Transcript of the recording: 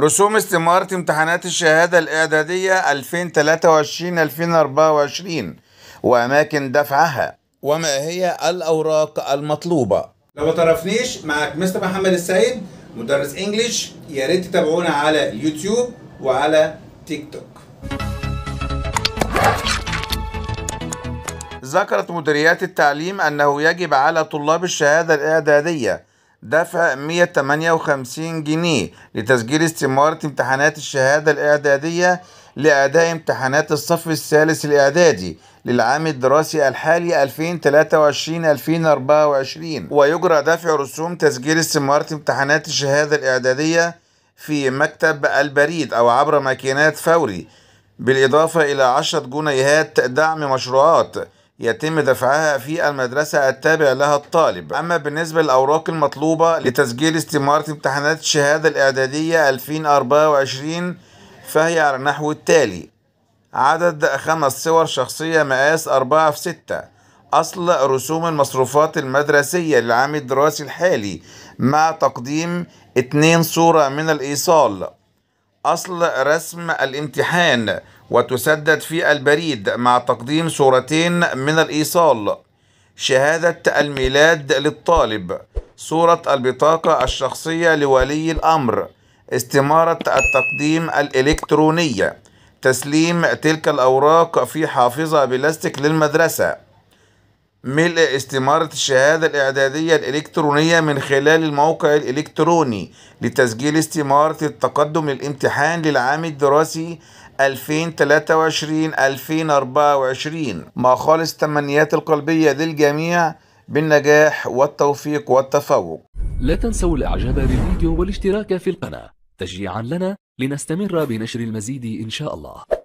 رسوم استمارة امتحانات الشهادة الإعدادية 2023-2024 وأماكن دفعها وما هي الأوراق المطلوبة لو ما تعرفنيش معاك مستر محمد السيد مدرس انجليش يا ريت تتابعونا على يوتيوب وعلى تيك توك ذكرت مديريات التعليم أنه يجب على طلاب الشهادة الإعدادية دفع 158 جنيه لتسجيل استمارة امتحانات الشهادة الإعدادية لأداء امتحانات الصف الثالث الإعدادي للعام الدراسي الحالي 2023-2024 ويجرى دفع رسوم تسجيل استمارة امتحانات الشهادة الإعدادية في مكتب البريد أو عبر ماكينات فوري بالإضافة إلى عشرة جنيهات دعم مشروعات يتم دفعها في المدرسة التابع لها الطالب أما بالنسبة للأوراق المطلوبة لتسجيل استمارة امتحانات الشهادة الإعدادية 2024 فهي على النحو التالي عدد خمس صور شخصية مقاس أربعة في ستة أصل رسوم المصروفات المدرسية للعام الدراسي الحالي مع تقديم اتنين صورة من الإيصال أصل رسم الامتحان وتسدد في البريد مع تقديم صورتين من الإيصال شهادة الميلاد للطالب صورة البطاقة الشخصية لولي الأمر استمارة التقديم الإلكترونية تسليم تلك الأوراق في حافظة بلاستيك للمدرسة ملء استمارة الشهادة الإعدادية الإلكترونية من خلال الموقع الإلكتروني لتسجيل استمارة التقدم للامتحان للعام الدراسي 2023 2024 مع خالص تمنيات القلبية للجميع بالنجاح والتوفيق والتفوق لا تنسوا الاعجاب بالفيديو والاشتراك في القناة تشجيعا لنا لنستمر بنشر المزيد إن شاء الله